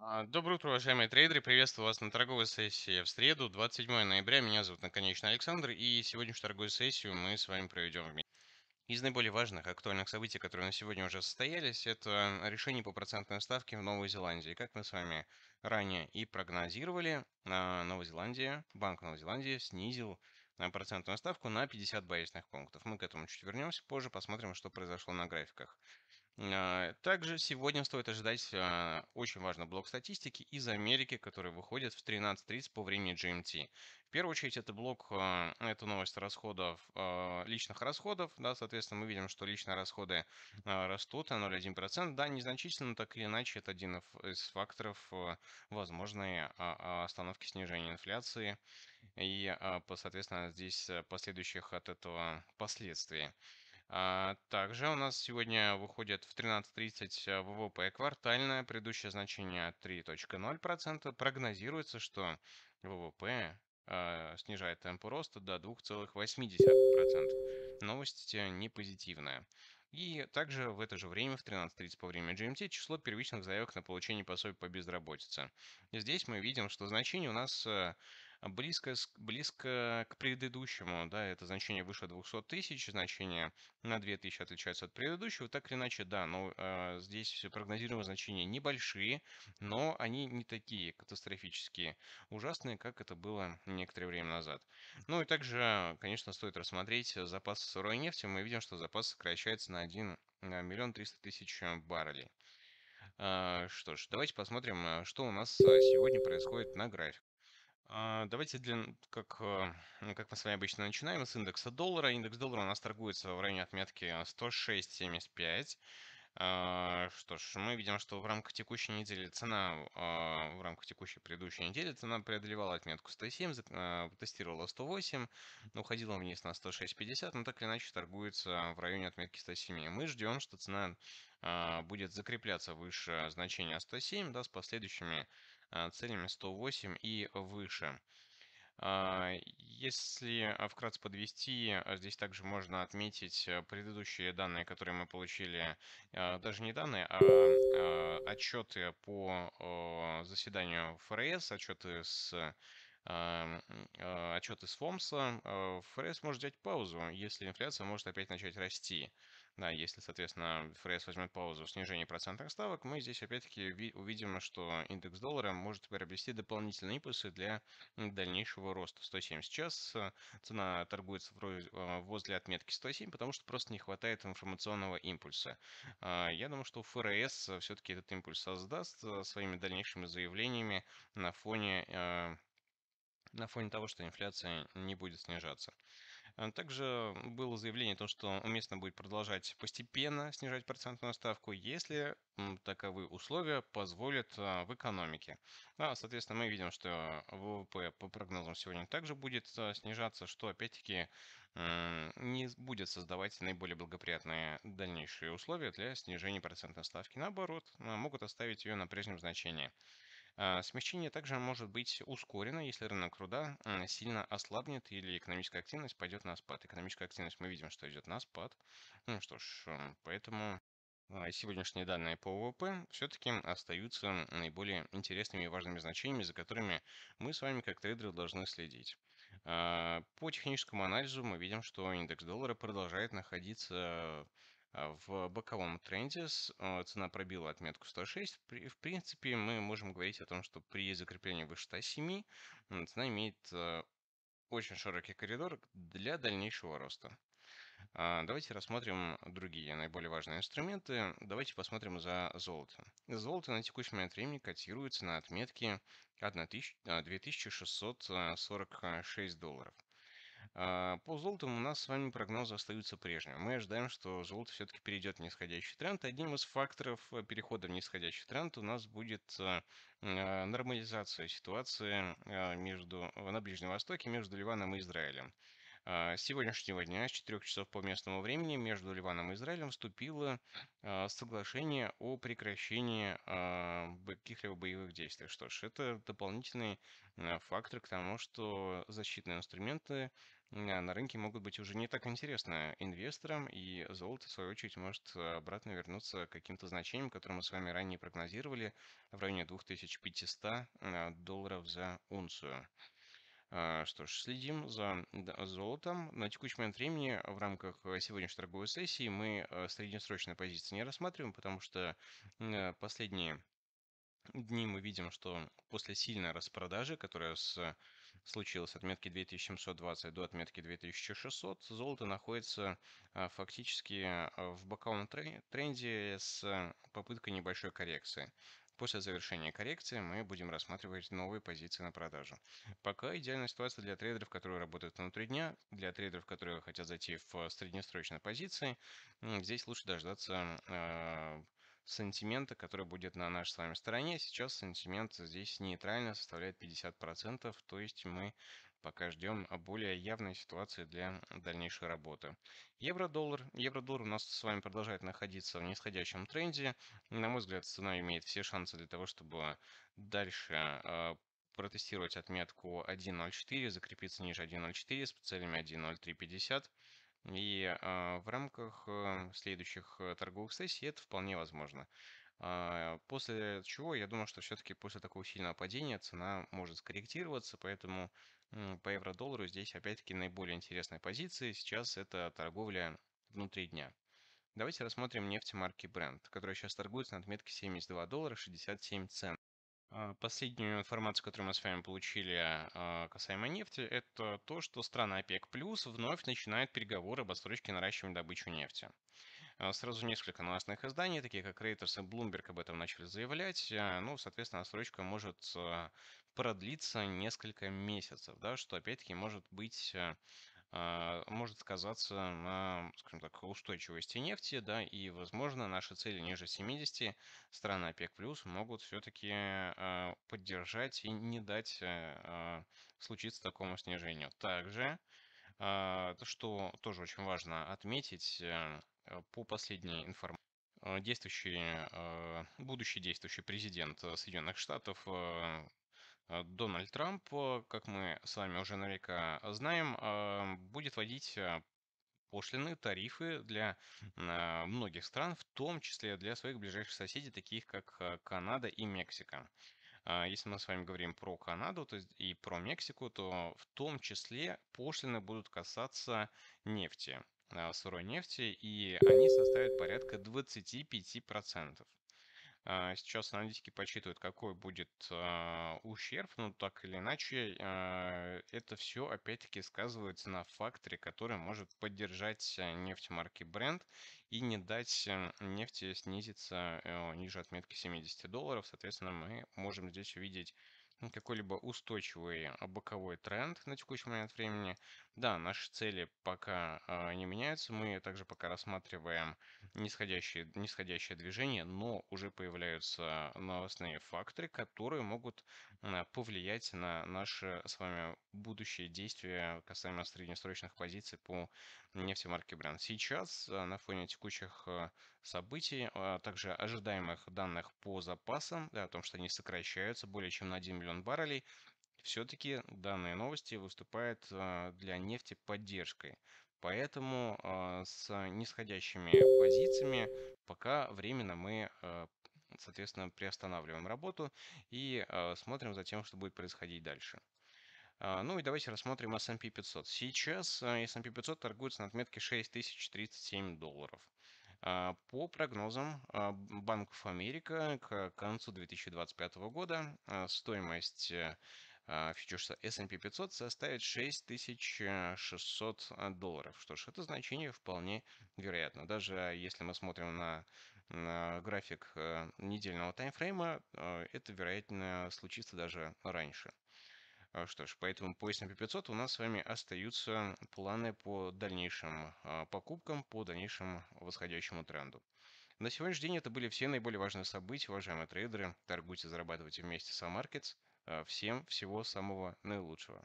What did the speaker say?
А, Доброе утро, уважаемые трейдеры. Приветствую вас на торговой сессии в среду, 27 ноября. Меня зовут Наконечно Александр, и сегодняшнюю торговую сессию мы с вами проведем вместе. Из наиболее важных актуальных событий, которые на сегодня уже состоялись, это решение по процентной ставке в Новой Зеландии. Как мы с вами ранее и прогнозировали, на Новая Зеландия, Банк Новой Зеландии снизил э, процентную ставку на 50 базисных пунктов. Мы к этому чуть вернемся позже, посмотрим, что произошло на графиках. А, также сегодня стоит ожидать а, очень важный блок статистики из Америки, который выходит в 13.30 по времени GMT. В первую очередь это блок, а, это новость расходов, личных расходов. Да, соответственно, мы видим, что личные расходы растут на 0,1%. Да, незначительно, так или иначе, это один из факторов возможной остановки снижения инфляции и, соответственно, здесь последующих от этого последствий. А, также у нас сегодня выходит в 13.30 э, ВВП квартальное, предыдущее значение 3.0%. Прогнозируется, что ВВП э, снижает темп роста до 2,8%. Новость э, не позитивная. И также в это же время, в 13.30 по времени GMT, число первичных заявок на получение пособий по безработице. Здесь мы видим, что значение у нас близко, близко к предыдущему. Да, это значение выше 200 тысяч, значение на 2000 отличается от предыдущего. Так или иначе, да, но э, здесь прогнозируемые значения небольшие, но они не такие катастрофические, ужасные, как это было некоторое время назад. Ну и также, конечно, стоит рассмотреть запасы сырой нефти. Мы видим, что запас сокращается на 1 миллион 300 тысяч баррелей. А, что ж, давайте посмотрим, а, что у нас сегодня происходит на графике. А, давайте для, как, э, как мы с вами обычно начинаем, с индекса доллара. Индекс доллара у нас торгуется в районе отметки 106.75. Э, а, что ж, мы видим, что в рамках текущей недели цена, а, в рамках текущей предыдущей недели цена преодолевала отметку 107, тестировала 108, уходила вниз на 106.50, но так или иначе торгуется в районе отметки 107. Мы ждем, что цена будет закрепляться выше значения 107 да, с последующими а, целями 108 и выше. А, если а, вкратце подвести, здесь также можно отметить э, предыдущие данные, которые мы получили, даже не данные, а отчеты по заседанию ФРС, отчеты с э, отчеты с ФОМСа, э, ФРС может взять паузу, если инфляция может опять начать расти. Да, если, соответственно, ФРС возьмет паузу в снижении процентных ставок, мы здесь опять-таки увидим, что индекс доллара может приобрести дополнительные импульсы для дальнейшего роста. 107 сейчас э, цена торгуется э, возле отметки 107, потому что просто не хватает информационного импульса. А, я думаю, что ФРС э, все-таки этот импульс создаст своими дальнейшими заявлениями на фоне на фоне того, что инфляция не будет снижаться. Э, также было заявление о том, что уместно будет продолжать постепенно снижать процентную ставку, если таковые условия позволят э, в экономике. А, соответственно, мы видим, что ВВП по прогнозам сегодня также будет э, снижаться, что опять-таки не будет создавать наиболее благоприятные дальнейшие условия для снижения процентной ставки. Наоборот, могут оставить ее на прежнем значении. А, смягчение также может быть ускорено, если рынок труда сильно ослабнет или экономическая активность пойдет на спад. Экономическая активность мы видим, что идет на спад. Ну что ж, поэтому а, сегодняшние данные по ВВП все-таки остаются наиболее интересными и важными значениями, за которыми мы с вами как трейдеры должны следить. А, по техническому анализу мы видим, что индекс доллара продолжает находиться а, в боковом тренде а, цена пробила отметку 106. В принципе, мы можем говорить о том, что при закреплении выше 107 цена имеет а, очень широкий коридор для дальнейшего роста. Давайте рассмотрим другие наиболее важные инструменты. Давайте посмотрим за золото. Золото на текущий момент времени котируется на отметке 2646 долларов. А, по золоту у нас с вами прогнозы остаются прежними. Мы ожидаем, что золото все-таки перейдет в нисходящий тренд. Одним из факторов э, перехода в нисходящий тренд у нас будет э, а, нормализация ситуации э, между, на Ближнем Востоке между Ливаном и Израилем. А, с сегодняшнего дня, с 4 часов по местному времени, между Ливаном и Израилем вступило а, соглашение о прекращении а, каких-либо боевых действий. Что ж, это дополнительный фактор к тому, что защитные инструменты на рынке могут быть уже не так интересны инвесторам, и золото, в свою очередь, может обратно вернуться к каким-то значениям, которые мы с вами ранее прогнозировали, в районе 2500 долларов за унцию. А, что ж, следим за золотом. На текущий момент времени в рамках э, сегодняшней торговой сессии мы э, среднесрочные позиции не рассматриваем, потому что э, последние дни мы видим, что после сильной распродажи, которая с, случилась от отметки 2720 до отметки 2600, золото находится фактически в боковом тренде с попыткой небольшой коррекции. После завершения коррекции мы будем рассматривать новые позиции на продажу. Пока идеальная ситуация для трейдеров, которые работают внутри дня, для трейдеров, которые хотят зайти в среднесрочные позиции. Здесь лучше дождаться э, сантимента, который будет на нашей с вами стороне. Сейчас сантимент здесь нейтрально составляет 50%, то есть мы Пока ждем более явной ситуации для дальнейшей работы. Евро-доллар. Евро-доллар у нас с вами продолжает находиться в нисходящем тренде. На мой взгляд, цена имеет все шансы для того, чтобы дальше а, протестировать отметку 1.04, закрепиться ниже 1.04 с целями 1.0350. И а, в рамках э, следующих э, торговых сессий это вполне возможно. А, после чего я думаю, что все-таки после такого сильного падения цена может скорректироваться, поэтому по евро-доллару здесь опять-таки наиболее интересная позиция. Сейчас это торговля внутри дня. Давайте рассмотрим нефть марки Brent, которая сейчас торгуется на отметке 72 доллара 67 цент. А, последнюю информацию, которую мы с вами получили а, касаемо нефти, это то, что страна ОПЕК+, вновь начинает переговоры об отсрочке наращивания добычи нефти. А, сразу несколько новостных изданий, такие как Reuters и Bloomberg об этом начали заявлять. А, ну, соответственно, отсрочка может а, продлиться несколько месяцев, да, что опять-таки может быть э, может сказаться на, скажем так, устойчивости нефти, да, и, возможно, наши цели ниже 70 страны ОПЕК+, плюс могут все-таки поддержать и не дать случиться такому снижению. Также, то, что тоже очень важно отметить, э, Э, по последней информации, э, действующий, э, будущий действующий президент Соединенных Штатов Дональд Трамп, как мы с вами уже наверняка знаем, будет вводить пошлины, тарифы для многих стран, в том числе для своих ближайших соседей, таких как Канада и Мексика. Если мы с вами говорим про Канаду то есть и про Мексику, то в том числе пошлины будут касаться нефти. А, сырой нефти, и они составят порядка 25%. А, сейчас аналитики подсчитывают, какой будет а, ущерб, но ну, так или иначе, это все опять-таки сказывается на факторе, который может поддержать нефть марки Brent и не дать эм, нефти снизиться э, ниже отметки 70 долларов. Соответственно, мы можем здесь увидеть какой-либо устойчивый а, боковой тренд на текущий момент времени. Да, наши цели пока а, не меняются, мы также пока рассматриваем нисходящее, нисходящее движение, но уже появляются новостные факторы, которые могут а, повлиять на наши с вами будущие действия касаемо среднесрочных позиций по нефтемарке Brent. Сейчас на фоне текущих событий, а также ожидаемых данных по запасам, да, о том, что они сокращаются более чем на 1 миллион миллион баррелей, все-таки данные новости выступают а, для нефти поддержкой. Поэтому а, с нисходящими позициями пока временно мы, а, соответственно, приостанавливаем работу и смотрим за тем, что будет происходить дальше. Ну и давайте рассмотрим S&P 500. Сейчас S&P 500 торгуется на отметке 6037 долларов. А, по прогнозам а, Банков Америка к концу 2025 года а, стоимость э, фьючерса S&P 500 составит 6600 э, э, долларов. Что ж, это значение вполне вероятно. Даже если мы смотрим на, на график недельного таймфрейма, это, вероятно, случится даже раньше. А что ж, поэтому по S&P 500 у нас с вами остаются планы по дальнейшим а, покупкам, по дальнейшему восходящему тренду. На сегодняшний день это были все наиболее важные события, уважаемые трейдеры. Торгуйте, зарабатывайте вместе с Амаркетс. Всем всего самого наилучшего.